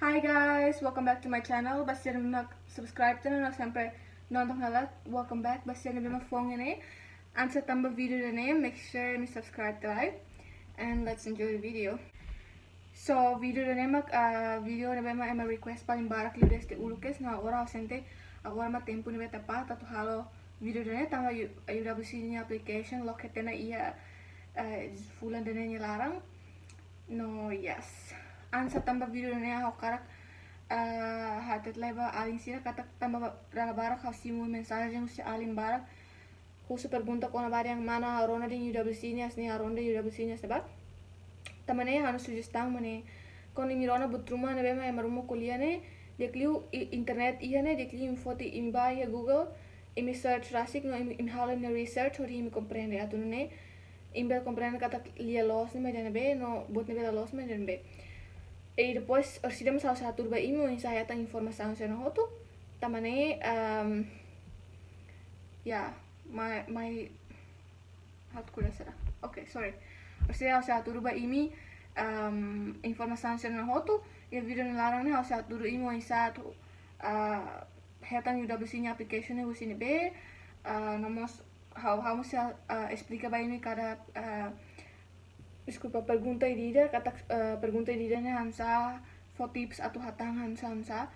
Hi guys, welcome back to my channel. Basta na mag subscribe tayo na siyempre Nonton halal, Welcome back. Basta na mag phone ini. Ang sa tambah video na make sure mi subscribe tayo. And let's enjoy the video. So video na mag uh, video na ba ma request paling barak lides te ulukes na ora ausente. Agora uh, ma tempo ni beta pa Tato halo video na tama UWC niya application lokete na iya uh, fulan dene larang. No, yes sa tamba bilune ho karak ah, hatet leba aling sira kata tamba rala barak ho simu mensaje jeng si aling barak khusus pergunta kona barang mana arona ding UWC nya sni aronda UWC nya sebab tamane hanu sujustang mane koni mirona butruma ne bema marumo kulia ne dekliu internet iya ne dekliu info ti imba ya google imi search rasik no imi inhalen ne research hori imi komprende atun ya, ne imba komprende kata lia los ne me jane be no but ne be los me jane be e depois orcidamos eh, sa turba imu imo sa yata informação se no hotu tamane um, yeah my my hat kula sera okay sorry orcidamos sa satur turba imi um, informação se ya hotu e larang laran ne turba imu imo sa tu uh, hetan UWC ni application ne usine be uh, nomos how how se uh, explica ba imi kada uh, eh, disculpa, pergunta edida, kata uh, pergunta edidanya hansa, tips atau hatang hansa hansa,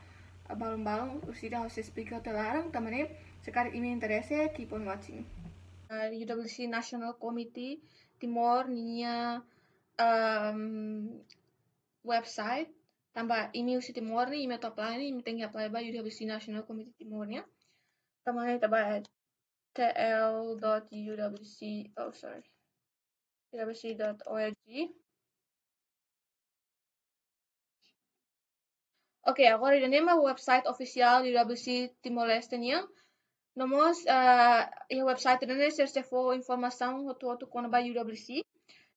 balong-balong, usida hose terlarang telarang, tamane, sekarang ini interese, keep on watching. Uh, eh, UWC National Committee Timor ninya um, website tambah ini si Timor nih email apply nih ini tengi apply by UWC National Committee Timornya tambah tambah uwc oh sorry Oke, Okay, aku ada di website official UWC Timor Leste nih. Nomor, uh, ya website ini search for waktu waktu kona ba UWC.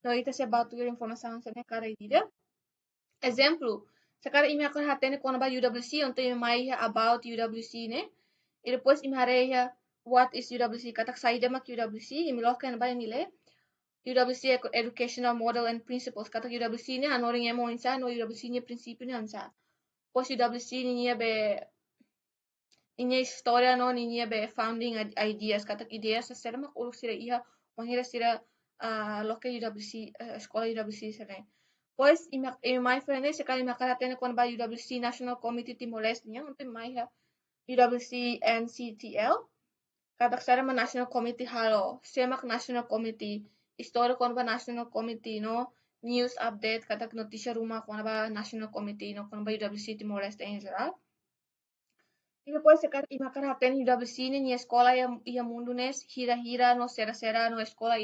No itu saya batu yung informação saya ne cara idida. Example, sekarang ini aku hati ini kona ba UWC, untuk yang mai about UWC ne. pos ini hari ya what is UWC, katak saya ida mak UWC, ini loh ba nilai. UWC Educational Model and Principles. Kata UWC ni han orang yang mau insan, no UWC ni prinsip ni hansa. Pos UWC ni ni be ini historia no ni ni be founding ideas. Kata ideas secara mak uluk sira iha wangira sira loke UWC sekolah UWC sira. Pues ini my friend e, se kata makarate kon ba UWC National Committee Timor Leste ni untuk my UWC NCTL. Kata secara National Committee halo, semak National Committee istorikon ba national committee no news update katak noticia rumah kon ba national committee no kon ba UWC Timor Leste en general y e puede sacar y macar haten UWC ni escola ya ya mundunes hira hira no sera sera no escola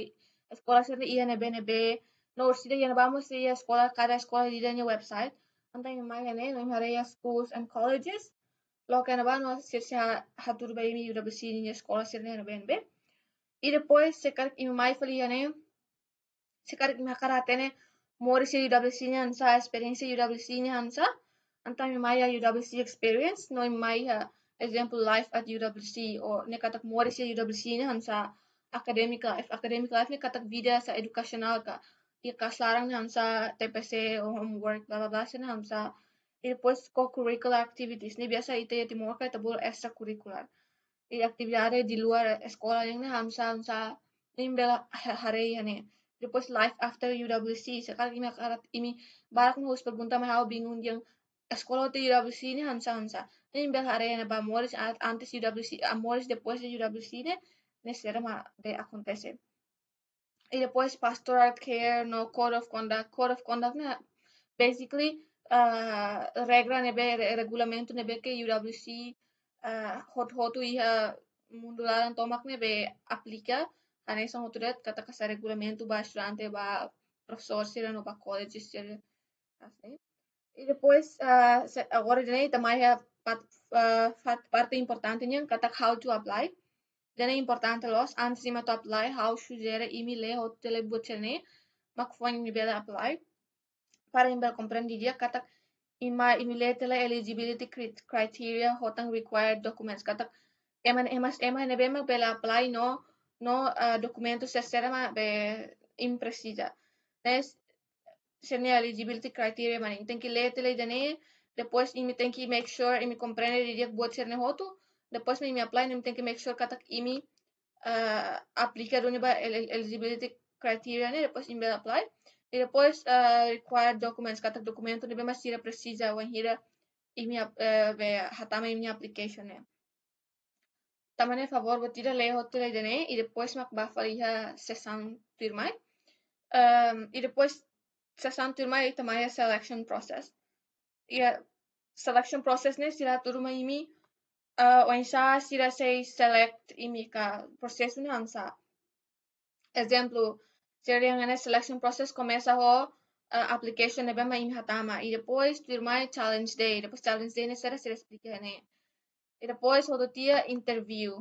escola sera INBNB no ursida ya vamos ya kara cada di direnya website anta yang main ne no hara schools and colleges lo kan ba no sirsa hatur ba mi UWC ni escola sera INBNB Y después se carga mi mai fali se carga mi more se UWC nya hansa experience UWC nya hansa anta mi mai UWC experience no mi mai ya, example life at UWC o ne katak more se UWC nya hansa academica academic life ne katak vida sa educational ka i kaslarang ne hansa TPC o homework bla bla bla se ne hansa después co-curricular activities ne biasa ite ya timor ka tabul extracurricular Iya, aktiviteter di luar sekolah yang hamsa hamsa ini bela hari nih, Después life after UWC. Sekarang ini akarat ini barak mo harus pergunta me bingung yang sekolah de UWC ni hamsa hamsa. Ini bela hari yani ba moris antes UWC, amores depois UWC UWC ne sekarang mah de akuntasi, Y después pastoral care, no code of conduct, code of conduct nih basically uh, eh, nih nebe regulamento nebe ke UWC Eh, hot hot tu iha mundularan nih be aplica han eso hoturet kata kasa regulamento bastante ba profesor sira no ba college sira assim e depois uh, eh, agora eh, de também é parte importante nyan kata how to apply dene importante los antes de to apply how sugere e me le hotele botene mak fone me bela apply para imbel compreendi dia kata immediately eligibility criteria hotang required documents kata eman emas eman nebe mag bela apply no no uh, documentos sesera ma be imprecisa nes senia eligibility criteria mani tem que le tele dane depois imi tem que make sure imi comprende compreende diria buat serne hotu depois imi apply imi tem que make sure kata imi uh, aplicar uniba eligibility criteria ne depois imi apply E depois uh, eh, require documents. cada documento deve mais tira precisa ou gira e minha uh, hatama ini minha application né. Também favor buat lei hotel dene e depois mak bafaria sessão turmai. Um, ehm, e depois sessão turmai e também a selection process. E a selection process né sira turma imi uh, onsa sira sei select imi ka process ne ansa. Exemplo, Jadi el selection process comienza o uh, application ne bema y después depois firmar challenge day, depois challenge day ne se explica né. y depois o dia interview.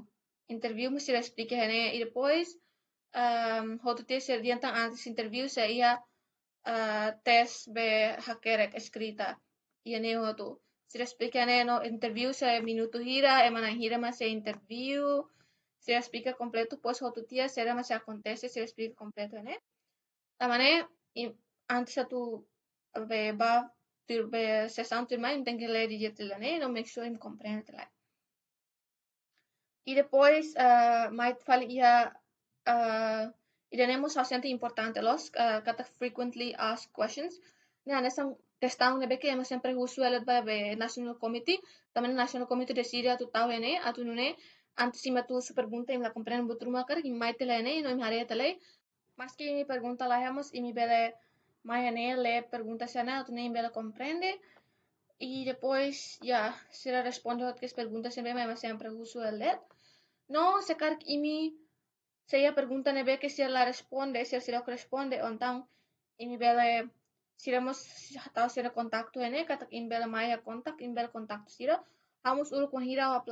Interview me se explica né y depois um, o dia se adianta antes interview se ia uh, test be hacker escrita y ne ho tu. Se explica né no interview se minuto gira, emana gira mas se interview se explica completo, pues o tu tía será se acontece, se explica completo, ¿no? Tamane, antes a tu va turbe sesan turma leer y le la ne no make sure im comprende la y después uh, ah, my fal ia uh, ah, y tenemos importante los uh, frequently asked questions ne anesam testang nebe ke siempre usual el el national committee el national committee decide a tu tau ¿no? E, a tu nune antes si me tuvo esa pregunta y me la compré en y me y no me haré tele. Más que mi pregunta la hemos y mi bebé mañana le pregunta si no, tú ni me comprende. Y después ya se le responde a otras preguntas siempre me siempre uso el LED. No, se y mi se ella pregunta que si la responde, si se la responde, entonces y mi bebé si hemos si contacto en que bela maya contact, in bela contacto si hemos uno con gira o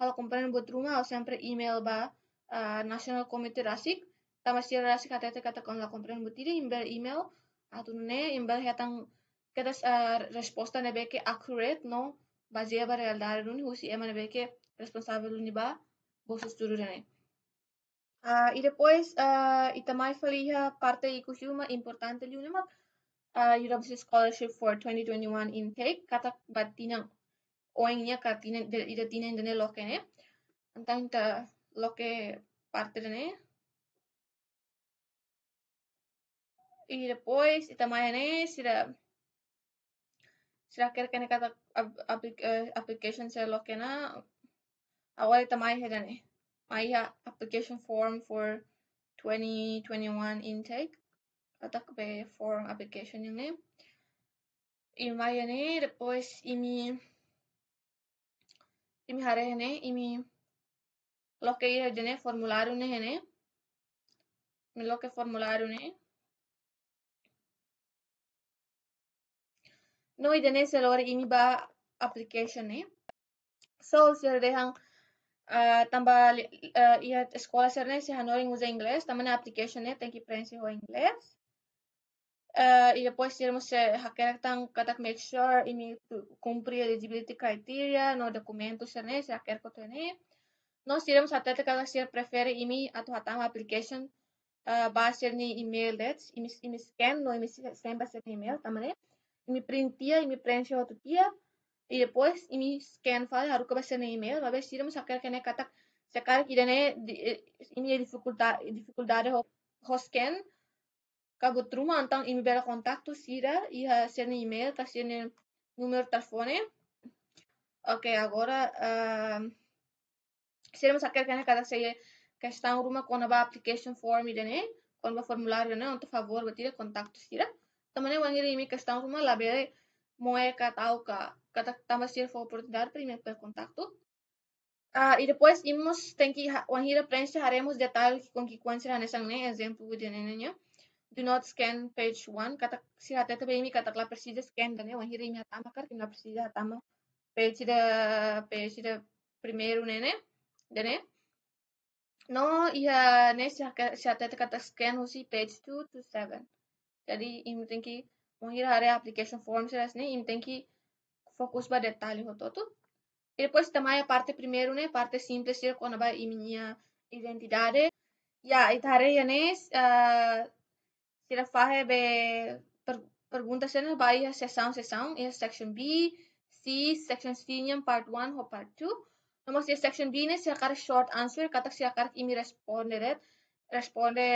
kalau komponen buat rumah, harus sampai email ba uh, National Committee Rasik, tamasira rasik hati kata katakan komponen buat ini, imbal email, atau ne, imbal hetang kata uh, eh, resposta ne beke accurate, no, bazia ba dari runi, husi ema ne beke responsabile runi ba, bosus turu rene. Uh, y después, uh, ita mai falija parte y kusuma importante li unima, uh, Scholarship for 2021 Intake, katak batinang oengia ka tine ida tinen dene loke kene antan ta loke que parte dene y después ita ne sira sira ker kene kata application sira loke na awal ita maya dene maya application form for 2021 intake atak be eh, form application ini y mayane depois ini imjarehene imi los que irehene formularuneene los que formularune no idene selor imi ba application ne so sir dehan uh, tamba uh, ia escola serne se hanoring usa inglês também na application ne tem que preencher o inglês Uh, e depois teremos que hackeram cada make sure e cumprir eligibility criteria no documento chane se hacker ko tene nós teremos até que cada ser prefere imi atau hatam application uh, eh, basir ni email det imi imi scan no imi scan basir ni email tamane imi printia imi preenche outro dia e depois imi scan file haru ko basir ni email mas teremos hacker kene katak sekarang idane eh, imi ya dificuldade dificuldade ho, ho scan како трума антан имбер контакту сира и сирне e email та сирне número telefone. Ok, agora uh, seremos aquele que cada se questão uma com a application form e né, com o formulário né, então favor batir contacto sira. Também eu angire imi questão uma labe moe tau ca cada tamba sir for oportunidade primeiro para contacto Uh, e depois imos tem que o angire preenche haremos detalhes com que quando será nessa né, exemplo de né, né, né. do not scan page 1 kata si hata ಬೇಮಿ ಕತಕ್ಲ persija scan dan wahi rim hatama kar kinla precisa hatama page da page da primeiro dan dane no ia ne si hata kata scan hosi page 2 to 7 jadi im tenki wahi hari application form se rasne im tenki focus ba detalhe hoto tu e depois também parte primeiro né parte simple se quando vai e nya identidade ya itare yanes uh, eh, tira fare be per, perguntaciones vai sessão sessão in section B C section C part 1 ou part 2 Nomor si section B se a cara short answer se a cara que me responde responde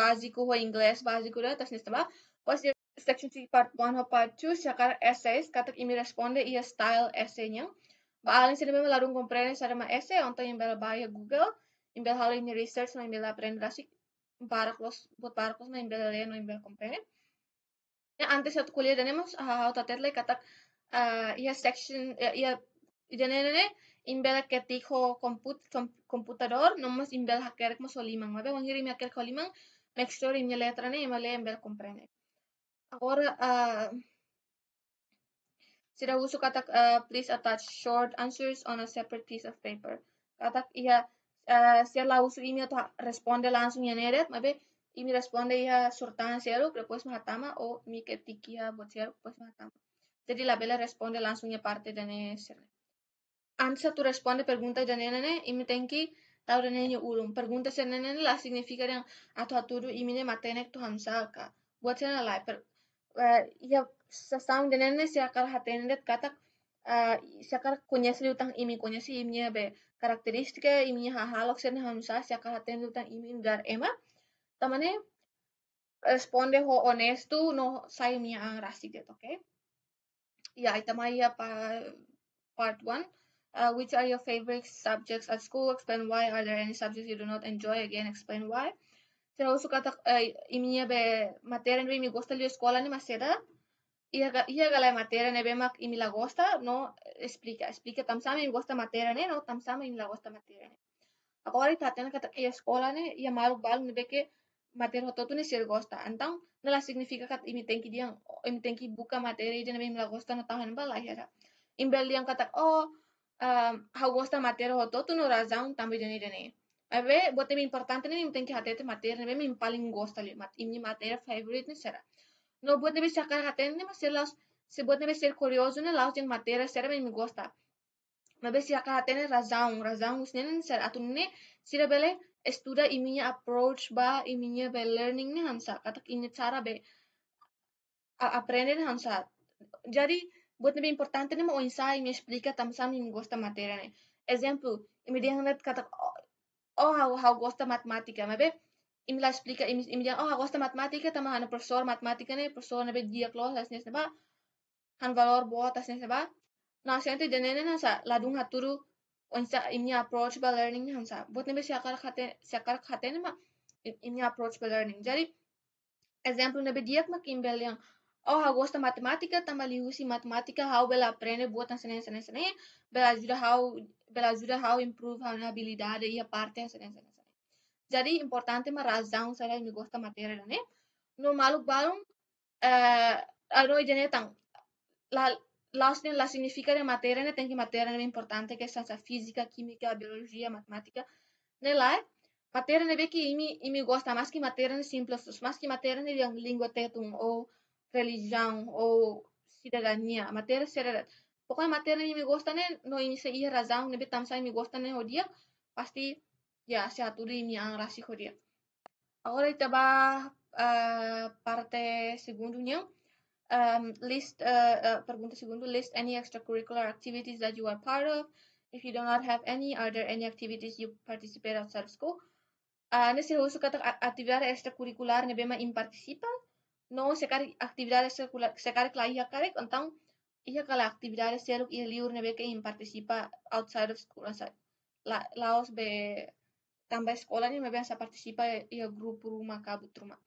básico ou inglês básico da tas nistaba was section C part 1 ou part 2 se a siakar essays que me responde e a style essay nya ba alin sini memang larung comprende sarama essay onto imbel bahaya Google bela hal ini research bela imbel aprendasik barcos, bu pues, barcos na imbel ale no imbel compare. Antes a kulia denemos y tatetle y ya section eh, ya denene imbel que dijo computador computador más imbel hacker como soliman, mabe wangir mi hacker soliman, mixture mi letra ne imale imbel comprene. Ahora sira uso katak please attach short answers on a separate piece of paper. Katak iya Eh, siar la uso y me responde la ansu neret mabe y me responde ya surtan cero que pues mahatama o mi que tikia pues mahatama jadi labela responde langsung ya parte siar. serne ansa tu responde pregunta dene ya nene y me tenki tau dene nene ulum pregunta serne nene la significa yang atu aturu y mine matenek tu hamsa ka bocer na lai per eh, ya sasaun dene nene siakar hatene det katak ah, siakar kunyesi utang imi kunyesi imnya be característica ya, iminya hal hal lo hamsa si acá tengo tan imin gar ema tamane responde ho honesto no sai miña ang rasik det gitu, okay ya itamaya pa part one uh, which are your favorite subjects at school explain why are there any subjects you do not enjoy again explain why terus kata uh, eh, iminya be materi yang mi gusta di sekolah ni masih ada llega la materia nebemak y me la gosta, no explica, explica tamsame me gusta materia ne, no tamsame me la gusta materia ne. Agora está kata que a escola ne e amar bal nebe que matéria hoto tu ne ser gosta. Então, nela significa que me tem que dian, me tem que buka matéria e nebe me la gosta na tahan bal lahera. Imbel dian kata oh, ha gosta matéria hoto tu no razão também dene dene. Ave, bote me importante ne me tem que hatete matéria nebe me impalin gosta li, imi matéria favorite ne será. No puede ser tenemos las se puede ser curioso en laus em matéria será bem me gosta. Mas bem se a tem razón razón os nem ser a tu si la vele estudia y minha approach va y minha ve learning ni hansa hamsa que iniciar a ve aprender hansa hamsa. Jadi buat nabi importante ne mo insa e me explica tamsa me gosta matéria ne. Exemplo, me de katak oh how how gosta matemática, mas bem in la explica im me dia oh, gosta matemática, tama han profesor matemática ne, profesor ne dia close las nes ba, han valor bo tas nes ne ba. Na sente de ne na sa la dung haturu onsa imni approach ba learning han sa. Bot ne be siakar khate siakar khate ne ma imni approach ba learning. Jadi example ne be dia ma kim bel yang oh, gosta matemática, tama lihusi matemática, how bela aprende bo tas nes nes ne, bela ajuda how bela ajuda how improve a habilidade e a iya, parte nes nes. Jadi importante razão será me gosta matéria, né? No maluco balão, uh, eh, algo de tão lá lá la significa de matéria, né? Tem que matéria é importante que é ciência física, química, biologia, matemática, né? Lá matéria né que me me gosta mais que matéria simples, mais que matéria de língua tetum ou religião ou cidadania, matéria será Pokoknya matéria yang mi gosta ne, no ini se iya razão, nebe sai me gosta ne hodia, pasti ya Seaturi Rashijoria. Ahora estaba uh, eh, parte segundo, Um, list, uh, uh, segundo, list any extracurricular activities that you are part of. If you do not have any, are there any activities you participate ah, outside of school? sih se kata aktivitas extracurriculares nih bema in No sekali aktivitas actividades sekali kari klaiha karek, tentang iya kalau aktivitas seluk iya liur ne beke outside of school. Laos be tambah sekolahnya me biasa participa ia ya, iya, grup rumah kabut rumah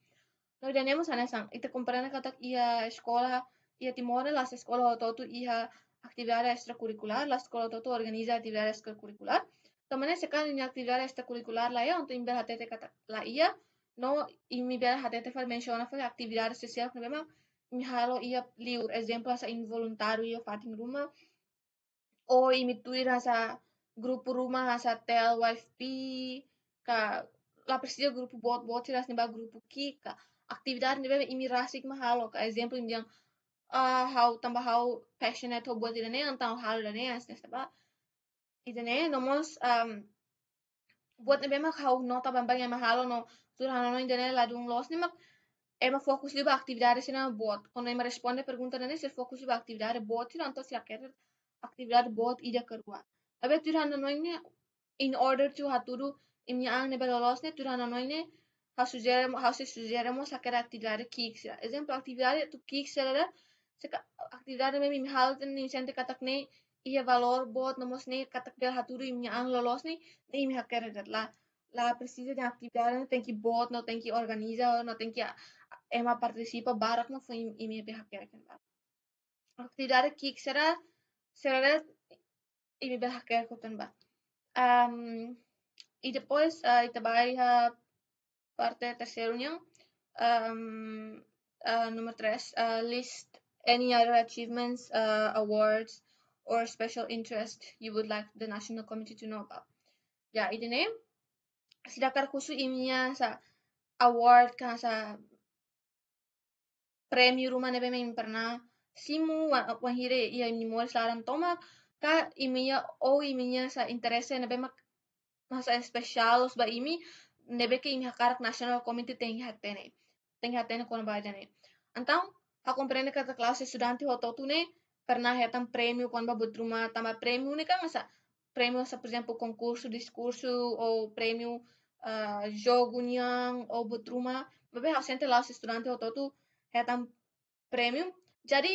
no dan nemo sana san ite comprende katak ia sekolah ia timore las escola totu ia actividad lah sekolah atau organisasi organiza actividad extracurricular mana sekarang ini aktivitas ekstrakurikuler lah ya untuk imber hati katak lah iya no imi ber hatete fal menciona aktivitas sosial, social memang mihalo iya liur example asa involuntario iya fatin rumah oh o tuh rasa grup rumah asa tel wife ka la presidía grupo bot bot ne ba grupo ki ka actividad neba imigrasi ma halo ka exemplo indian uh, ah, how tamba how passionate ho bot idane antau halo ne as nesta ba idane nomos um, buat nebe mah how nota bambang yang mahal no turhano no idane ladung los ni mak fokus focus liba actividade sina bot. Quando Emma responde a pergunta sih se juga aktivitas buat bot, ira anto se aquer actividade bot ida karua. Abe turhano no in order to haturu imyalarını belalasını duranamayını hasucere hasucere musakere aktivlere kiksira. Ya. Ejemplo aktivare tu kiksirere ya se aktivare me mi halten ni sente katak ne iya valor bot nomos ne katak bel haturu imyang lolos ne ne mi hakere la la precisa de aktivare ne tenki bot no tenki organiza no tenki ema participa barak no foi e me pe hakere ken ba. Aktivlere kiksira ya serere e me hakere koten Y después uh, trabajáis la parte tercera, um, uh, número 3, list any other achievements, uh, awards, or special interest you would like the national committee to know about. Ya, yeah, ini sedangkan khusus iminya sa award kan sa premi rumah nebe main pernah simu wahire iya ini imni mol tomak ka iminya o iminya sa interest nebe mak masaya special ba imi nebeke imi hakarak national committee tem hatene tem hatene kon bajane então a compreende que a classe estudante hotou tu ne perna hetam prêmio kon ba butruma tama prêmio ne kanga sa prêmio sa por exemplo concurso discurso ou prêmio uh, jogo nyang ou butruma babe ausente lá estudante hotou é tam prêmio jadi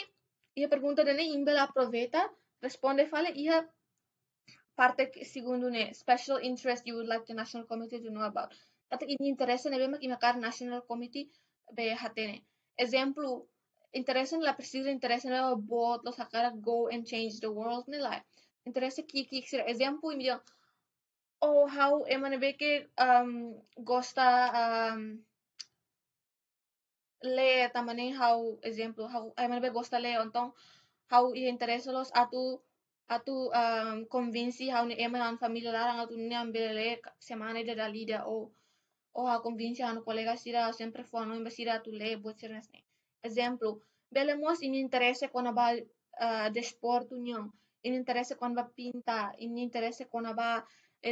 ia pergunta dele imbel aproveita responde fale ia parte sigundune special interest you would like the national committee to know about kata ini interesa nebe mak imakar national committee be hatene example interesa la precisa interesa la bot los hakara go and change the world ne la interesa ki ki example imediato oh how emanebe que um gosta um le tamane how example how emanebe gosta le ontong how i interesa los atu Atu um, ehm, convenci hau ne ema han família larang atu ne ambelele semana de dalida ou ou a a han colega sira sempre fono em tu atu le boa sernes ne. Exemplo, bele mos in interesse quando ba uh, eh, desporto união, in interesse quando ba pinta, in interesse quando ba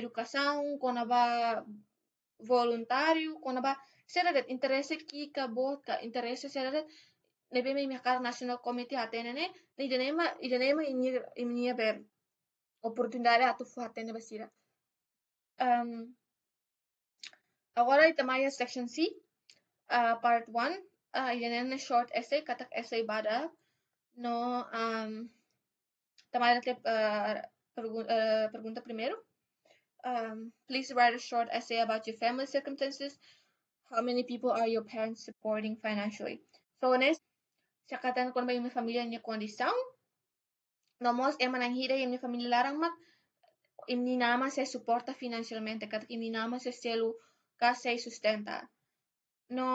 educação, quando ba voluntário, quando ba sera de interesse kika botka, interesse sera de Nepemimih National Committee hatenene, idenema irenema imnie ber oportunidades atu fu fuhatene basira. Um, agora itamaya section C, uh, part 1, uh, irenene short essay, katak essay bada, no, um, tamaya uh, pergun uh, pergunta primero. Um, please write a short essay about your family circumstances. How many people are your parents supporting financially? So next, Sacatando con mi familia en mi no Nomás e manangira y mi familia larang mak. Imni nama se suporta finansialmente, kat imni nama se ka sa sustenta. No,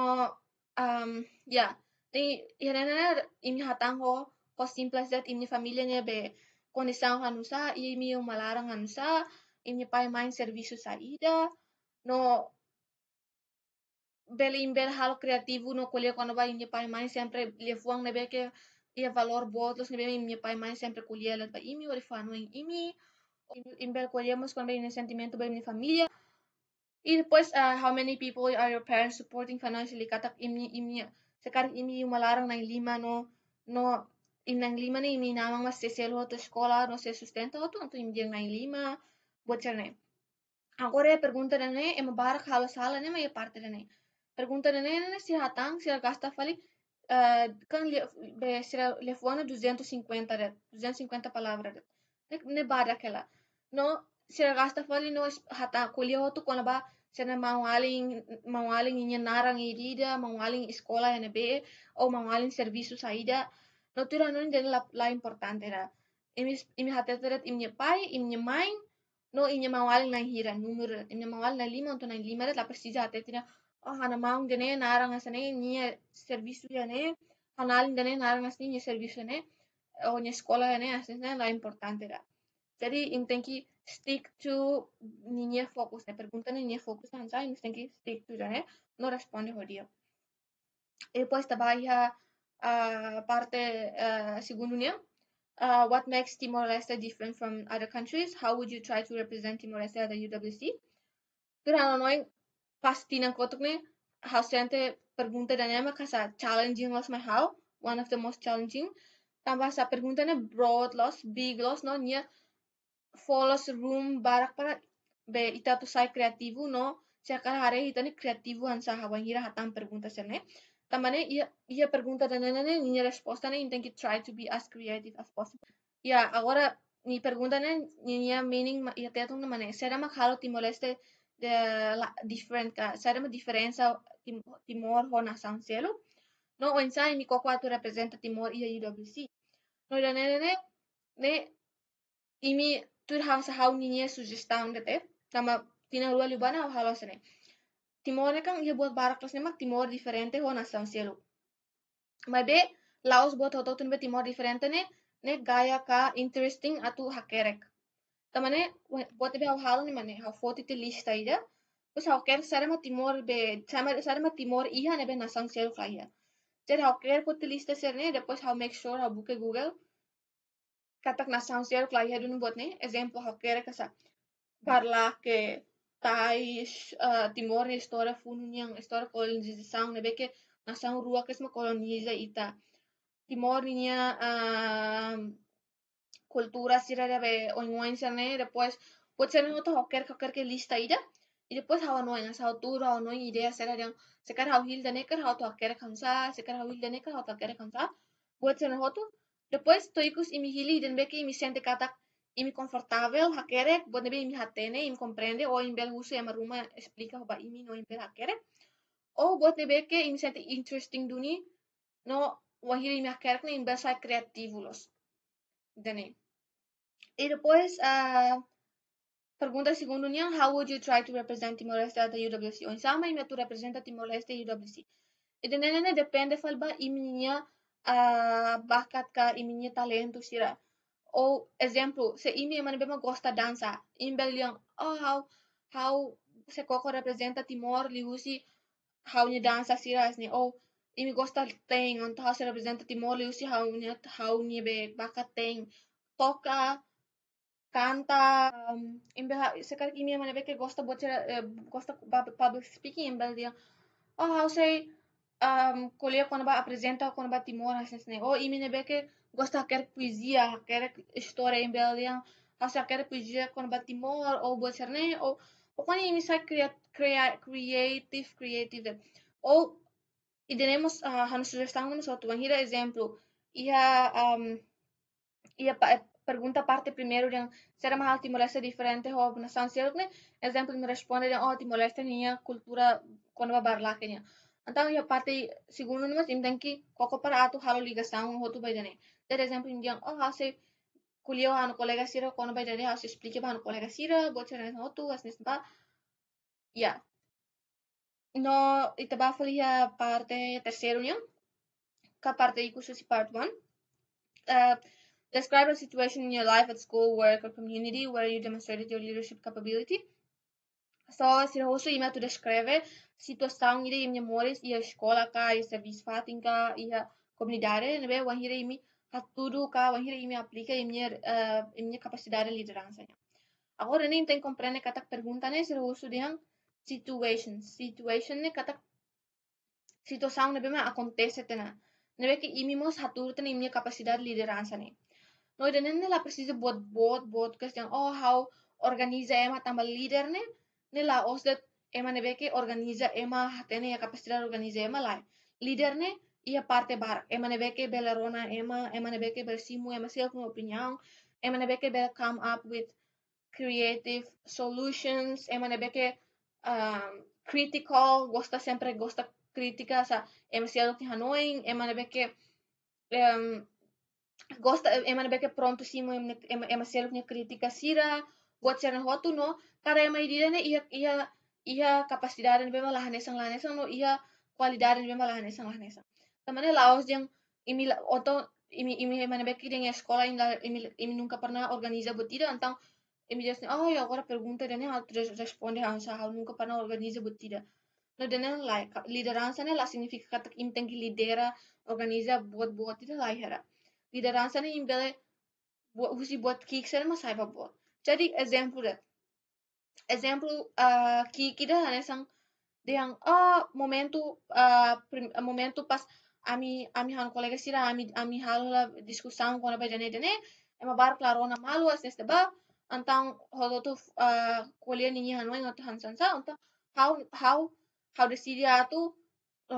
um, ya. Yeah. Yerena imni ho ko simple dat imni familia niya be condición hanusa y mi malarang hanusa. Imni pay main sa ida No, belimbel halo kreativu no colhe no vai minha pai mãe sempre fuang nebe que ia valor bot los nebe minha pai mãe sempre colhe ela ba imi ori fano em imi imbel colhemos quando bem sentimento bem minha familia i depois uh, ah, how many people are your parents supporting financially katak imi imi sekarang imi malarang na lima no no nang lima ni imi namang mas seselo hoto skola no se sustenta hoto tanto imi dia nang lima buat cerne Agora a pergunta né, é uma barra que ela sala, né, mas é parte né pergunta da nena se ela tem, se ela gasta, falei, uh, eh, kan le, se ela levou 250, red, 250 palavras, red, ne barra aquela. No, se ela gasta, falei, no, hata, colheu outro, quando ba, se ela maualing, maualing inya narang irida, maualing escola NB, e, ou maualing serviço saída, ya, no tira não entende la, la importante, era. Imis, imis hata teret, imnya pai, imnya main, no, inya maualing na hira, número, inya maualing na lima, então na lima, red, la precisa até tirar ya. maung 하나마음드네 나랑하스네 니에 servicione hanalindene narangasni ni servicione o ni eskolane asne na importante ra jadi intenki stick to niñe focus ne pergunta niñe focus hansa intenki stick to jane no responde hodio e pues tabaya Uh, parte uh, segundo união. Uh, what makes Timor-Leste different from other countries? How would you try to represent Timor-Leste at the UWC? Good, Illinois. pasti nang nih nih, nanti pergunta dinámica, kasar challenging loss my how, one of the most challenging. Tambah sa pergunta nih broad loss, big loss, no, nia follows room barak para be ita tu sai kreativu no, cakar hare ita ne creativo hansa hawan hira hatam pergunta tambah nih ia ia pergunta dinámica nih nia resposta nih intenta try to be as creative as possible. Ya, agora ni pergunta nih nia meaning ia ya, teatung nama mane, será mahalo ti moleste de la different ca să arătăm diferența Tim Timor Hona No o insani mi tu representa Timor IWC. E no, la ne ne ne imi tu ha sa hau ninie sugestão de te. Tama tina rua libana o halosene. Timor ne kan ia buat barak tos ne mak Timor diferente Hona Sanselu. Mai be Laos buat hototun be Timor diferente ne ne gaya ka interesting atu hakerek. Tamane wote be hawhalo ni mane haw foti te lista ida. Pus haw kere sare timor be sare ma timor iha ne be nasang sia yu kahia. Jad haw kere foti lista e sere ne depois haw make sure haw buke google. Katak nasang sia yu kahia dun buat ne example haw kere e kasa. Parla ke tai eh, timor ni e store funun yang store kolon jizi sang ne be ke nasang ruak esma kolon jizi ita. Timor ni eh, kultura sirare be oinwain sane después pues, pues sene oto hoker hoker que lista ida y después ah, ah, hago no en sao tura o pues, no idea sirare se kar haw hilda ne kar hago tu hoker khamsa se kar haw de ne kar haw to hoker khamsa pues sene hoto después toikus imi hili den be que imi sente katak imi confortável hakere bueno be imi hatene imi comprende o imi bel husu ema ruma explica ba imi no imi bel hakere o bueno be que imi siente interesting duni no wahiri mi hakere imi bel creativos creativulos ne E depois a ah, pergunta segundo união, how would you try to represent Timor-Leste at the UWC? Ou então, como tu representa Timor-Leste UWC? E de nenene depende falba e minha uh, ah, bakat ka e minha talento sira. Ou exemplo, se imi e manebema gosta dança, em Belião, oh how how se coco representa Timor Leste how ni dança sira ni ou e me gosta tem, então how se representa Timor Leste how ni how ni be bakat tem toca canta, um, embora, quer que minha mãe vê que gosta de eh, gosta public speaking, em dia, oh, eu sei, um, colher quando vai apresenta, quando vai timor, assim, assim, né? oh, e minha vê que gosta quer poesia, quer história, embora dia, se sei quer poesia quando vai timor, ou você né, ou pokoknya ini sai create, create, creative, creative. Ou, e tenemos, uh, ah, nos sugestão, só tu um exemplo, ia, um, ia, pergunta parte primero den ser mahal timorese diferente ho na san sergne exemplo me responde de oh timorese niya cultura quando vai barla é kenya então eu parte segundo mas imden ki koko para atu halo ligação ho tu bai dane ter exemplo indian oh ha se a no colega sira quando vai dizer né? ha ah, se explique ban ah, colega sira bochere ho tu as nisba ya no itaba falia parte terceiro união ka parte curso si parte 1 uh, eh, Describe a situation in your life at school, work, or community where you demonstrated your leadership capability. So, sirohoso ima tudi škreve, si to stavni, da jim je mores, je škola, ka, je servis fatinka, je comunidade, ne ve, wahire imi hatudu, ka, wahire imi aplica, imje, uh, imje capacidade de liderança. Agora, nem tem compreende katak pergunta, ne, sirohoso dihan situation. Situation ne katak situação, ne ve, acontece tena. Ne ve, que imimos hatur tena imje capacidade de liderança, ne. Oh, no ini lah persis buat buat buat kes yang oh how organiza ema tambah leader ne os osdet ema beke organiza ema hatene ya kapasitas organiza ema lah leader ne ia parte bar ema nebeke bela rona ema ema nebeke beke bersimu ema self no opinião ema beke bela come up with creative solutions ema nebeke um, critical gosta sempre gosta crítica sa ema self hanoin ema nebeke um, gosta, é uma que pronto sim, é uma série que critica sira, gosta de hotu no, cara é uma ideia né, ia ia ia capacidade né, bem lá no, ia qualidade né, bem lá nessa lá Laos yang e imi oto imi e imi e é uma que tem escola ainda imi imi nunca pernah organiza butida então imi diz oh ya agora pergunta né, hal responde a sa hal nunca pernah organiza butida No dene lai liderança né, lá significa que lidera, organiza buat buat itu lai hera lideransa این بره husi buat sana mas saiba papa Jadi example deh. Example uh, eh, ki kita hanya sang yang ah oh, momentu uh, eh, prim, momentu pas ami ami han kolega sira ami ami lah diskusang kona ba jane jane ema bar klarona malu as sebab, ba antang holo tu uh, kuliah ni han weng atau han antang how how how the siria tu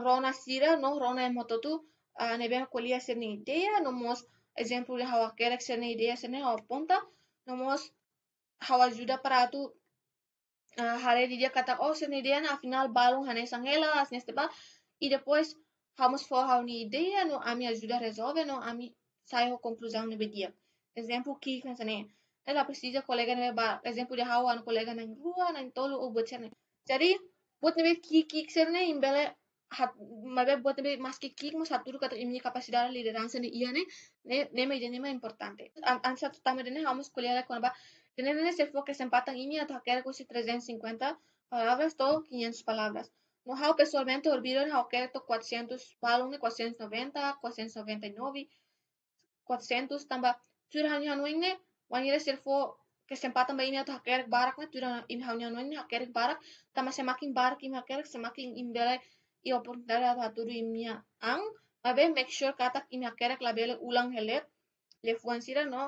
rona sira no rona ema tu nebea kuliah sini ideia, nomos exemplu de hawa kerek sini ideia sini hawa ponta, nomos hawa juda paratu uh, hare dia kata oh sini idea na final balung hane sangelas stepa i depois fo forrar uma idea no ami ajuda resolve no ami sai ho conclusão no dia. Exemplo que né? Ela precisa colega ne ba exemplo de hawa no colega na rua, na tolo o oh, bocene Jadi buat ne ki ki ser imbele vabbè, potrebbe, maschichismo saturato imni capacità li danza ne iane ne ne me jene ma importante ansa tamere ne hamos kuliara kon ba tener en ese enfoque se empatan imni atacar con si 350 palabras todo 500 palabras no hao que solamente olvido hao que to 400 palone 490 499 400 tamba turhan ya no inne wanire serfo que se empatan ba imni atacar barak nih. turhan imni hao no inne barak Tambah semakin barak ini haker semakin imbelai. i-oportar haturimia ang mabe make sure katak imiakera clavel ulang helet le fuancira ah, no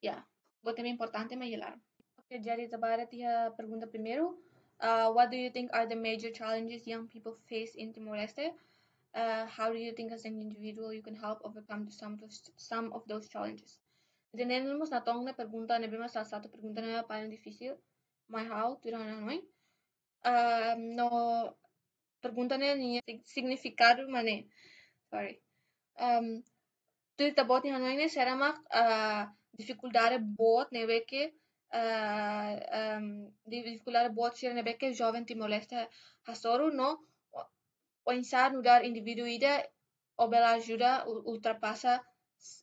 ya yeah. tema importante me yelar okay Jerry tabaratia pergunta primero uh, what do you think are the major challenges young people face in Timor Leste uh, how do you think as an individual you can help overcome some of those, some of those challenges tenemos na tong na pergunta na bimas sa sato pergunta na parang difícil my how tirahan na noy no um, pergunta na linha é significado mané, sorry um, tulita bot ni hanoi né? será uma uh, dificuldade bot ne beke uh, um, dificuldade bot sira ne né? que jovem ti molesta hasoru no o insar no dar individuida o bela ajuda ultrapassa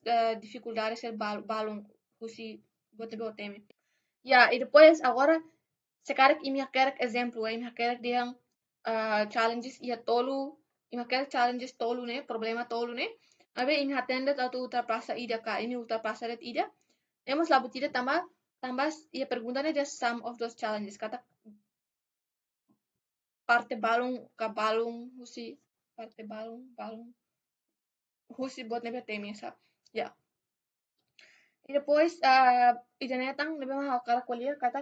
uh, dificuldade ser balão husi bot bo teme yeah, e depois agora se cara que me quer exemplo, me quer de challenges ia tolu ima challenges tolu ne problema tolu ne abe in hatenda tatu uta prasa ida ka ini uta red ida hemos la butida tambah, tambah, ia perguntan just some of those challenges kata parte balung ka balung husi parte balung balung husi buat nebe temi sa ya Iya, depois, uh, ida netang nebe mahal kara kuliah kata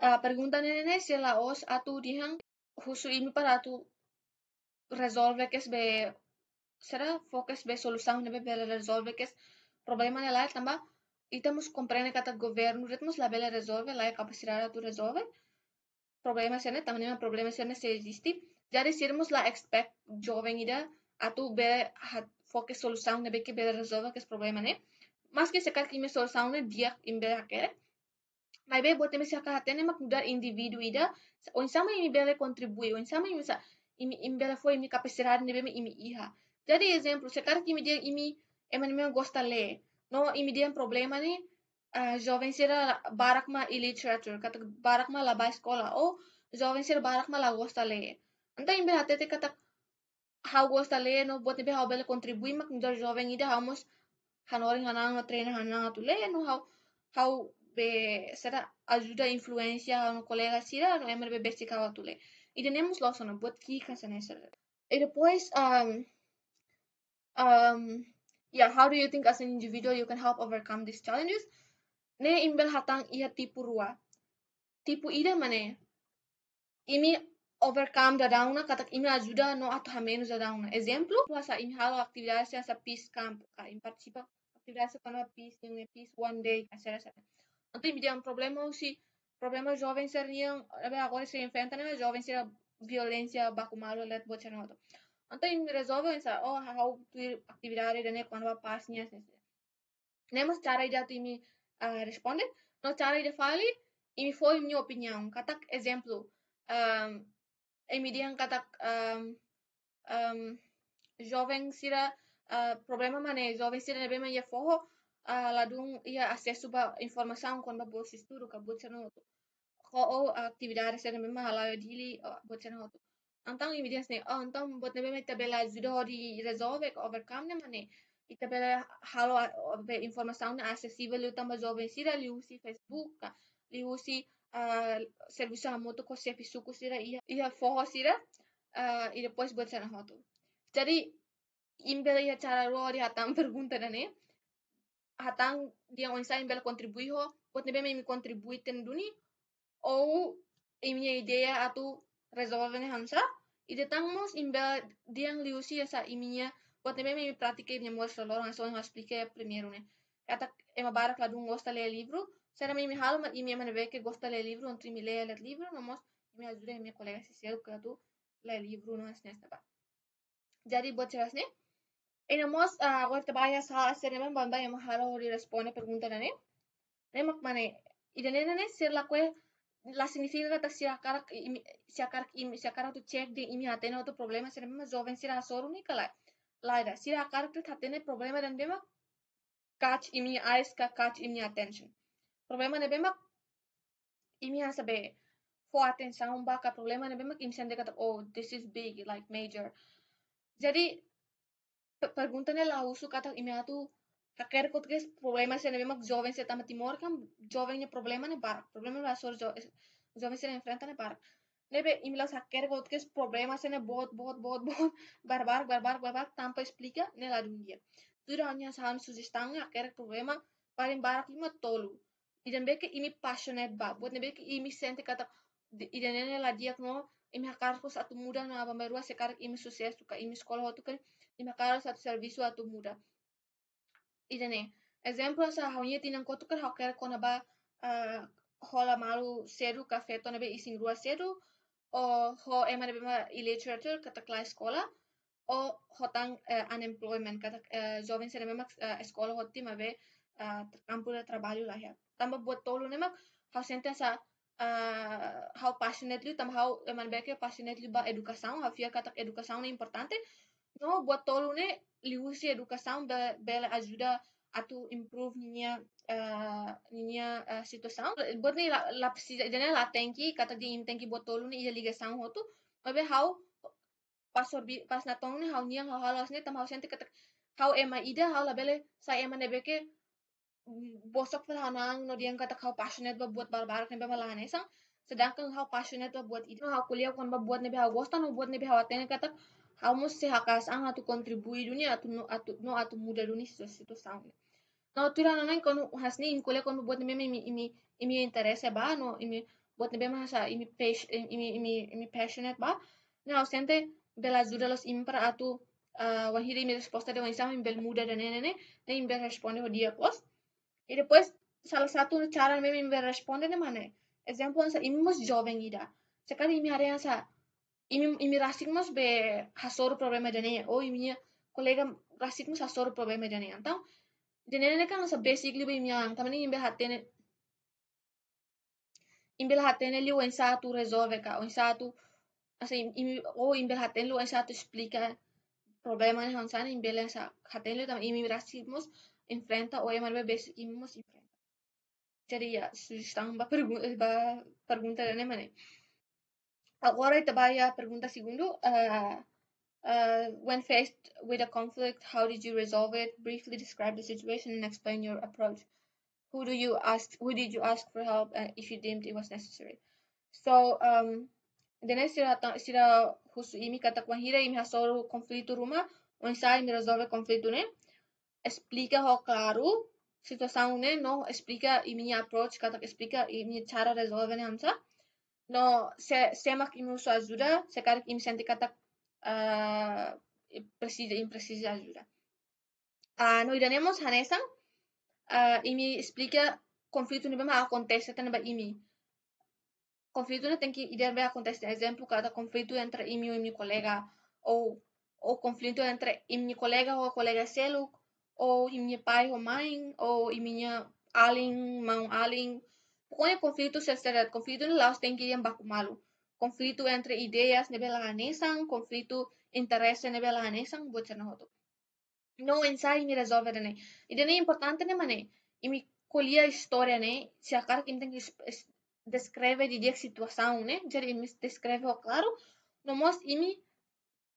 uh, nih si la os atu dihang husu ini para tu resolve kes be será focus be solución nebe be resolve kes problema ne y tamba itamos comprene el gobierno ritmos la bela resolve la capacidad tu resolve problema sene tamne problema sene se existi ya decimos la expect joven ida a tu be focus focus solução nebe ke be resolve kes problema ne ¿eh? mas que se kalkimi kime solução ne dia imbe hakere Mas bota me sacar até nem mudar indivíduo ida. Onde sama imi bela contribui, onde sama imi sa imi imi bela foi imi capacidade bem imi iha. Jadi exemplo, sekarang imi dia imi emani me gosta ler. No imi dia problema né, uh, jovem será barak ma e literature, kata barak ma laba escola ou jovem será barak ma la gosta ler. Então imi até te kata how gosta ler, no bota me how bela contribui mak mudar jovem ida, how mos hanoring hanang treina hanang tu ler, no how how be sera ajuda, influencia a un colega, sira no hemos investigado a tu le. denemos lo los buat ki kasa ne sera Y depois um, um, yeah, how do you think as an individual you can help overcome these challenges? Ne imbel hatang iya tipu rua. Tipu ida mane. Imi overcome da dauna katak imi ajuda no atu hamenu da dauna. Exemplo, puasa imi halo actividades sa peace camp, ka imi participa actividades sa peace, yung peace one day, kasera sa. Tem um problema se problema jovens seriam agora se enfrentam né jovens seria violência bacumal let bochar não então resolve oh how atividade quando vai né mas cara ideia tu me responde não cara fale e me foi minha opinião kata exemplo em me kata um, jovens seria uh, problema mané jovens seria problema forro Ah, ladung ia accessuba informação quando bolsa estudo que bolsa não outro qual atividade oh, se mesmo halal dili bolsa não outro Antang ele me diz né ah então bot nebe me tabela zidori resolve overcome ne mane halo informação aksesibel então mas jovem sira li usi facebook liusi usi serviço a moto com se pisu com ia ia sih sira ah, e depois buat não outro jadi Imbele ia cara rori hatam pergunta né ya hatang dia digamos ensaio bela contribuiu nebe mi kontribui ten duni ou em minha ideya atu resolve hansa hamsa tang mos dia dia ng liusi ya em minha pode bem me pratiquei minha mostra logo então eu expliquei primero ne kata ema barak la dung gosta ler livro será me imi e imi maneira beke gosta le libro entre me ler ler livro nós me ajuda minha kolega se seu que le libro livro nesta ba jadi buat cerasnya Tenemos a vuelta varias a senemen banda yamahara ori responde pregunta ni. Nemak mane idene nane ser la Lakwe, la significa que si akar si akar si akar tu check de imi hatene to problema senemen joven sira soru nikala. Laida sira akar tu hatene problema dende mak catch imi eyes ka catch imi attention. Problema ne bemak imi hasabe for attention ba ka problema ne bemak imi sende kata oh this is big like major. Jadi perguntan é lá uso cada imediato aquele que tem problemas se mesmo joven se está Timor cam joven y problema né bar problema va lá sor jovem se enfrenta né bar lebe imla aquele que tem problemas que es बहुत बहुत बहुत bot bot bot bot barbar barbar barbar tampa explica né lá dungia durante as anos sugestão aquele problema para embarcar clima tolo e também que y mi imi passionate ba buat também que y imi sente kata e também lá dia que não imi hakar ko satu muda na abamerua sekarang imi sukses tuka imi tu que makara satu servisu a muda. Idene. example sa haunia tinan kotukar hauker ba uh, eh, hola malu seru kafe be ising rua seru o ho be ma i kata katakla skola o hotang uh, unemployment katak uh, eh, jovem sere memak uh, hoti ma be uh, kampura trabalho lahia. Ya. Tamba buat tolu nemak hau sentensa uh, how passionately tam how emanebe ke passionately ba edukasaun hau fia katak educação na importante. Но Гуатолуне ли liusi edukasaun da Bela ajuda atu improve ninya, uh, eh, ninya uh, eh, Buat Botni la, la precisa, dene la tenki, kata di buat tenki Guatolune ia Ho hotu, mabe hau pas orbi pas natong ne hau niang hau halas ne tam hau sente kata hau ema ida hau labele sa ema nebeke bosok perhanang no diang kata hau passionate ba buat barbarak ne ba malane sang sedangkan hau passionate ba buat ida hau kuliah kon ba buat ne ba hau gostan hau buat ne ba hau aten kata hau se hakas ang tu kontribui dunia atu no atu no no muda dunia mudaruni situ saune no tira na konu kono hasni inkule konu nih memi mi imi mi ya ba no imi nih memang ma imi mi imi imi imi passionate ba no ausente bela dura los impra atu tu ah, wahiri imi resposta de wanisa mi bel muda dan nene ne imi bel responde ho dia pos. y depois salah satu cara me mi bel responde ne mane ejemplo sa imos joven ida sekali hari yang sa e me be hasor problema de Enem, ya. ou oh, e minha colega Erasmus rassouro o problema de Enem. Então, de Enem é que não sabe se ele vai me ang, também imbe hatene imbe hatene ele o ensaio resolve ka o ensaio assim, ou oh, imbe hatene o tu explica problema de Hansana, imbe ele hatene também imi Erasmus enfrenta ou é mais basic imos enfrenta. Seria, ya, sugestão, ba pergunta, ba pergunta de Ahora te voy a segundo. Uh, uh, when faced with a conflict, how did you resolve it? Briefly describe the situation and explain your approach. Who do you ask? Who did you ask for help uh, if you deemed it was necessary? So, um, Днес сира сира хусу ими катакван хира ими хасору конфликту рума, он сай ми разове конфликту не. Explica ho oh, claro situação ne, no explica imi approach, katak explica imi cara resolve ne hamsa. no se, semak im uso azura, se im sente katak uh, precisa imprecisa precisa azura. Uh, no iremos hanesan uh, ah, imi explica conflito no bema acontece tan ba imi. Conflito não tem que ideia bem acontece, exemplo, cada conflito entre imi e meu colega ou o conflito entre imi colega ou colega seu ou minha pai ou mãe ou minha alien, mão alien, Pokoknya konflik itu secara konflik itu laos tenggi yang baku malu. Konflik itu entre ideas nebelahan nesang, konflik itu interesse nebelahan nesang buat cerna hoto. No resolve Ide ne importante ne mane. Imi colhia história ne, se a cara tem que dia situação ne, jadi imi o claro, no mos imi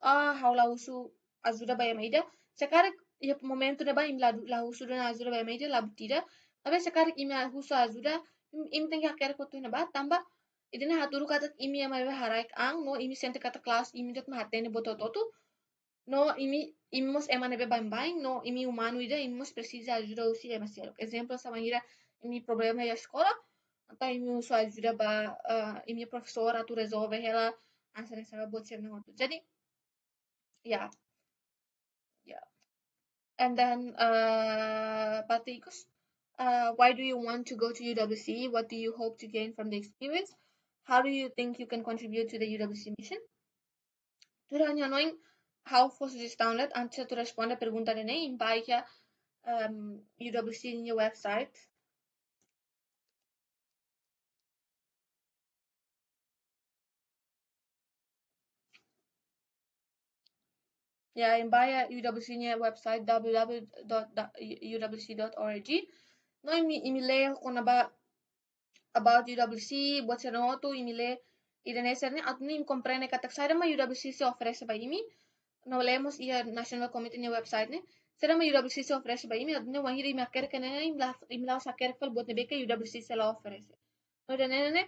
ah, ao azura baya bayameida chakarek ya momento da ba im la azura baya azuda labu labutira abe sekarang im lausu azura im tengah kerek kotu na ba tamba idena haturu im imi amare haraik ang no imi sente kata klas imi dot mahatene botototu no imi imos baim baim no imi umanu ida imos precisa azura usi demasiado sama ira imi problema ya skola atau imi usu azura ba ah, imi profesora tu resolve ela ansa nessa botsem na tu, jadi yeah yeah and then uh Patricus, uh why do you want to go to UWC what do you hope to gain from the experience how do you think you can contribute to the UWC mission Durante knowing how Fawcett is downloaded, answer to respond a pregunta de Ney in Bahia um, UWC new website ya in Bahia UWC-nya website www.uwc.org. No nah, e-mail ko na ba about UWC, buat sa no to e-mail ireneserni at nim comprene katak sarama UWC se ofrece ba imi. No nah, lemos iya National Committee ni website ne. Sarama UWC se ofrece ba imi at ne wahiri me aker kene imla sa aker kal buat ne beke UWC se la ofrece. No nah, denene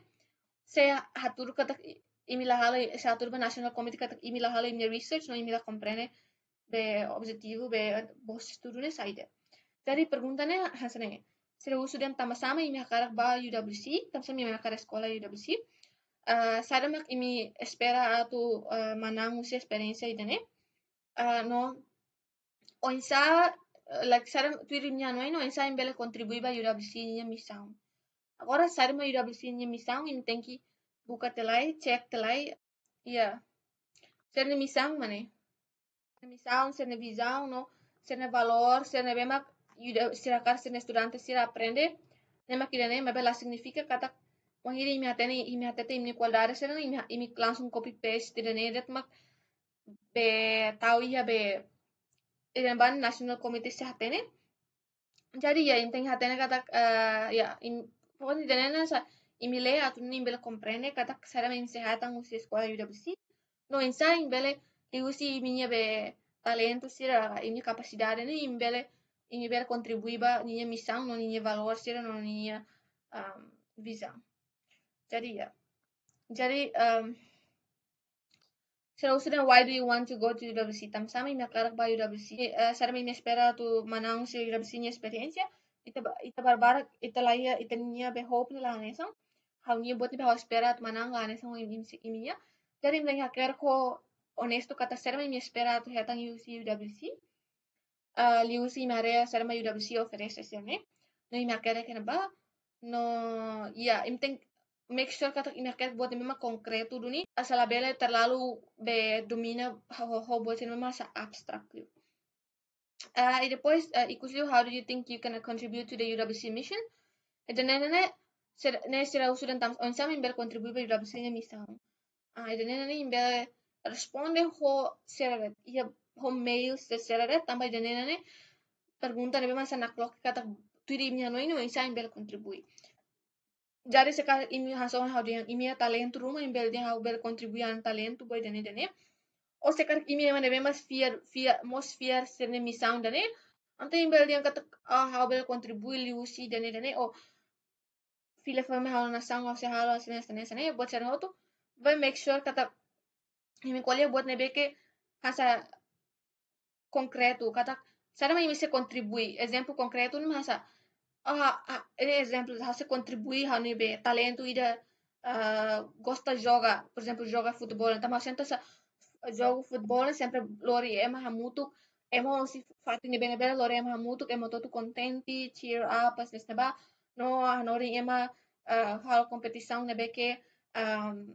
se hatur katak Emila Halej, Șaturba National Committee, că Emila Halej mi research, no Emila comprene be vos be bosturune saide. Tari perguntane hasane. Sira usudem tamasama imi hakarak ba UWC, tamsam imi hakarak sekolah UWC. Uh, sadamak imi espera atu tu e manang usia experiencia idene. Uh, no, oinsa, like sadam tuirim nyano ino, oinsa imbele a UWC nya misaun. Agora sadama UWC nya misaun, imi e que buka telai cek telai ya. serne misang mane misaun misang, ne visaun no ser valor serne bemak yuda sirakar serne ne sira aprende nema kirene mebe la significa katak wahiri imi hatene imi hatete imi kualdare serne, ne imi langsung copy paste direne retmak be tau ya, be Iremban National Committee sehatene. Jadi ya intinya hatene katak uh, ya pokoknya denena sa Emile atunci bele comprene că kata sara men se hata ngu se yuda besi. no insa in bele usi minya be talento sira ini capacidade ni in bele in bele contribuiba ninya misang no ninya valor sira no ninya um, Jadi ya. Jadi Sera Sira why do you want to go to UWC? Tamsama mi aclarar ba UWC. Uh, sara mi espera tu manang si UWC ni experiencia. Ita barbarak, ita laia ita niya be hope ni lahanesang. Reuniu boti para esperat ini ini ya jadi mending akhir ko honesto kata espera mi ya tang UC UWC. Uh, liusi marea serma UWC oferece sene. No ini hacker que ba no ya yeah, make sure kata buat hacker memang konkret konkreto duni asal bela terlalu be domina ho ho memang sangat abstrak. tuh Uh, e depois, uh, how do you think you can contribute to the UWC mission? E de när studentens ensam inbär contribuerar bidragslinjen misstag. Den ena imbel responde ho serare. Ia ya, ho mails de seraret tambah den ena pergunta nebe masa nak lock kata turimnya no ino insa imbel contribuir. Jare seka imi hason ha dia imi talento ruma imbel dia ha bel talent, talento boy den ne. O seka imi mane be mas fear fear most fear serne misang ne. Ante inbär dia ah, kata ha bel contribuir liusi den ne o filefölme halunnut sangoksi haluaisin näistä näistä ne bot sen hotu vai make sure kata himi kolje bot ne que hasa concreto kata sara mai se contribui exemplo concreto não hasa ah exemplo hasa contribui há be talento ida uh, gosta joga por exemplo joga futebol então mas senta jogo futebol sempre lori ema hamutuk emo si fatini não bene lori ema hamutuk emo totu contente, cheer up as nesta ba No, Hannover ema uh, kompetisi competição nebeke um,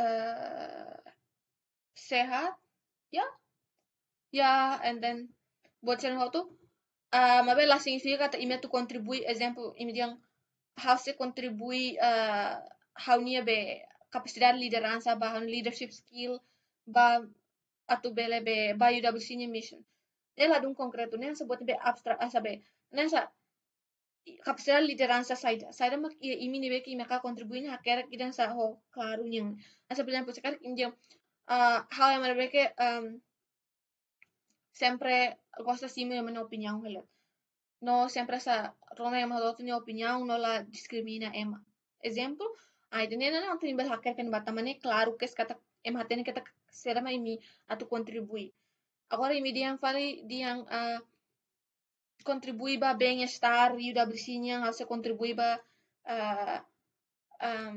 uh, ah, ah, sehat, ya, yeah? ya, yeah, and then buat channel hotu, uh, mabe lasing sih kata ime tu kontribui example ime yang how se kontribui, uh, ah, how nia be kapasitas, lideransa ba leadership skill, ba atau bela be ba UWC nya mission. Ela dun um concreto, yang buat be abstrak, asa be, sa capturar liderança saída. Saída mak e iya mini beki maka kontribuin hakera kidang sa ho klarunyang. Asa bilang pusekar india ah eh, hal yang beke um, sempre gosta simo de minha opinião ele. No sempre essa rona yang mahdotu ni opinião no la discrimina ema. Exemplo, ai ah, dene na na timbal hakera bata batamane claro que kata ema hatene kata serama imi atu kontribui Agora imi diang fari dia ah contribuiba a bem-estar e o WC also contribuiba a um,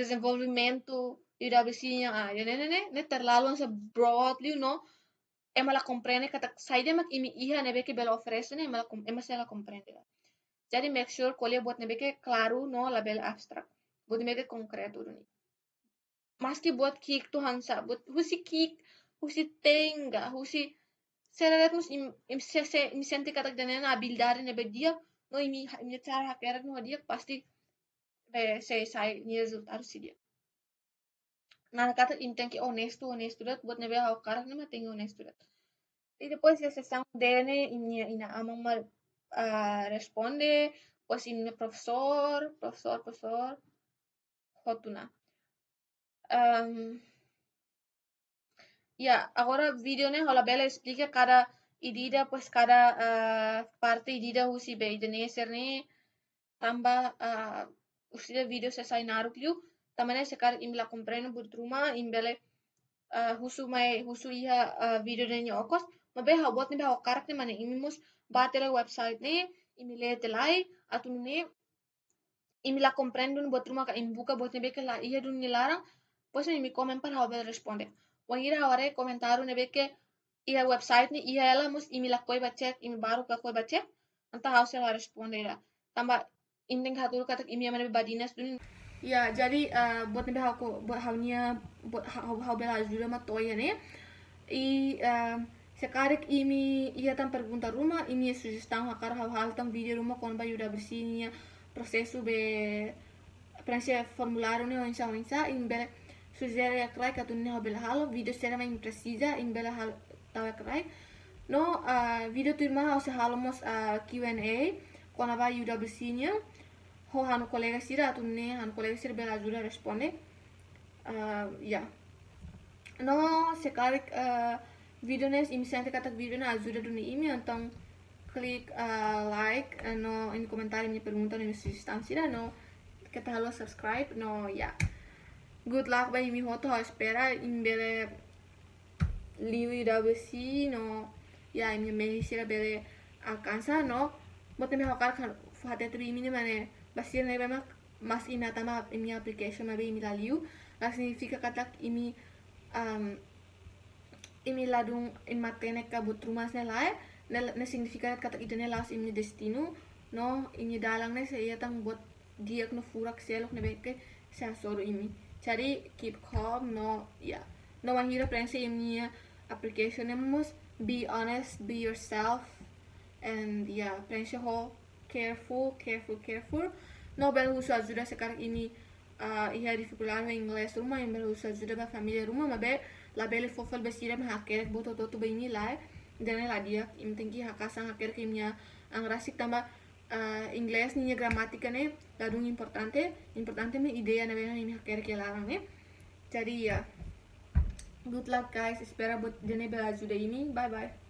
desenvolvimento e o WC a ah, né né né né terlalo sa broadly you no é mala compreende que sai de mak imi iha nebe que bela oferece né mala é mas ela compreende jadi make sure colhe bot nebe que claro no label abstract bot nebe que concreto né mas que buat kik tu hansa buat husi kik, husi tenga husi سيناريوهات مش kata dengan nabil dari nebe bedia no imi imi cara hakerat no dia pasti be se e saya ni result harus dia nah kata inten ki honest honest tuh buat nebe hau karak nebe tinggi honest tuh y depois ya se están dene y na amama responde pues in profesor profesor profesor hotuna um, Ya, agora videonya né? Bela explica cada idida, pues cada uh, parte idida usi be idene serne tamba uh, usida vídeo se sai narukliu. Tamane sekar kar imla compreno rumah imbele uh, ah, husu mai husu iha uh, video ne okos. Mabe ha bot ne be okarak ne imimus batela website nih imile telai atunne imila comprendo un botruma ka imbuka botne be ke lah iya dun nilarang pues mi komen para haber responde. वहीं रहा हमारे कोमेंटारू ने के यह वेबसाइट ने यह एला मुस इमिला कोई बच्चे इमि बारू का कोई बच्चे अंत house yang tambah indeng hatul katak imi amane badinas dun ya jadi buat buat nabe hauko buat haunya buat hau hau bela jula ma toya eh. ne i uh, sekarang imi ia tam pergunta rumah imi sugestão hakar hau hal tam video rumah kon ba yuda bersihnya ah, proses be preencher formulário ne onsa onsa in bere suggerire a kraj kad ah, ah, u neho belahalo, ah, ya. video serama im precisa in belahalo a kraj. No, uh, video tu irmaha ose halomos uh, Q&A, kona va yuda besinja, ho hanu kolega sira, atu ne hanu kolega sira bela ajuda responde. Uh, yeah. No, sekarik uh, video nes im sente katak video na ajuda duni imi antong klik uh, like, no, in komentari mi pergunta no, in sustansi, no, kata halo subscribe, no, ya. Yeah good luck by Mihoto spera in bele liwi da no ya in me sira bele akansa no bote me hokar kan fate tri mini mane basir ne bema mas ina tama mi application ma be mi la liu la significa katak imi um imi ladung in matene ka but rumas ne lae ne significa katak ne las imi destino no imi dalang ne se tang bot diak no furak selok ne beke sensor imi cari keep calm no ya yeah. no one here plans ini application must be honest be yourself and ya yeah, ho careful careful careful no bel usa sudah sekarang ini uh, eh, ia difficult in ingles rumah yang bel usa sudah ba rumah mabe be la bel fofel besire ma hakere butuh tutu be lai dan la dia im tinggi hakasa hakere kimia angrasik tambah uh, ah, inglés gramática gramatika ne dadung importante importante me idea na bena ni hacker ke larang ne jadi ya good luck guys espera buat jenis belajar ini bye bye